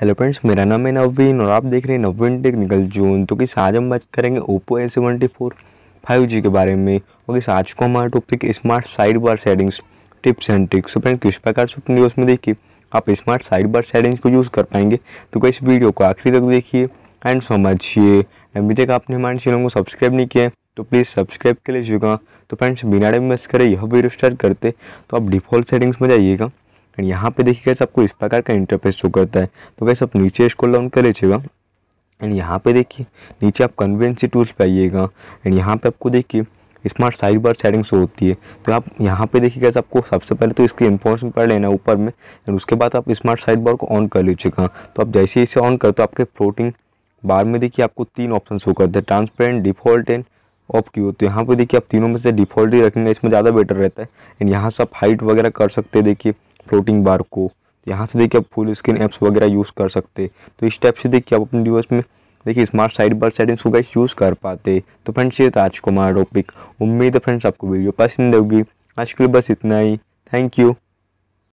hello friends मेरा नाम है नवीन और आप देख रहे हैं नवीन टेक्निकल जोन तो किस आज हम बात करेंगे Oppo A seventy four five G के बारे में और किस आज को हमारा topic smart side bar settings tips and tricks तो फ्रेंड किस प्रकार से अपनी उसमें देखिए आप स्मार्ट साइड बार सेटिंग्स को यूज़ कर पाएंगे तो इस वीडियो को आखिरी तक देखिए एंड समझिए अभी तक आपने हमारे चैनल को सब्सक्राइब नहीं किया है तो प्लीज़ सब्सक्राइब कर लीजिएगा तो फ्रेंड्स बिना टाइम वेस्ट करें यह वीडियो स्टार्ट करते तो आप डिफ़ॉल्ट सेटिंग्स में जाइएगा एंड यहाँ पे देखिए गैस आपको इस प्रकार का इंटरफेस शो करता है तो वैसे आप नीचे स्क्रॉल डाउन कर लीजिएगा एंड यहाँ पे देखिए नीचे आप कन्वेंसी टूल्स पे आइएगा एंड यहाँ पे आपको देखिए smart side bar setting show होती है तो आप यहाँ पे देखिए कैसे आपको सबसे पहले तो इसकी इन्फॉर्मेशन पढ़ लेना ऊपर में एंड उसके बाद आप स्मार्ट साइड बार को ऑन कर लीजिएगा तो आप जैसे ही इसे ऑन कर तो आपके फ्लोटिंग बार में देखिए आपको तीन ऑप्शन शो करते हैं ट्रांसपेरेंट डिफॉल्ट एंड ऑफ की हो तो यहाँ पे देखिए आप तीनों में से डिफॉल्ट ही रखेंगे इसमें ज़्यादा बेटर रहता है एंड यहाँ से आप हाइट वगैरह कर सकते हैं देखिए फ्लोटिंग बार को तो यहाँ से देखिए आप फुल स्क्रीन ऐप्स वगैरह यूज़ कर सकते तो इस टाइप से देखिए आप अपने डिवाइस में देखिए स्मार्ट साइड बार सेटिंग्स को गाइस यूज़ कर पाते तो फ्रेंड्स ये था आज को हमारा टॉपिक उम्मीद है फ्रेंड्स आपको वीडियो पसंद होगी आज के लिए बस इतना ही थैंक यू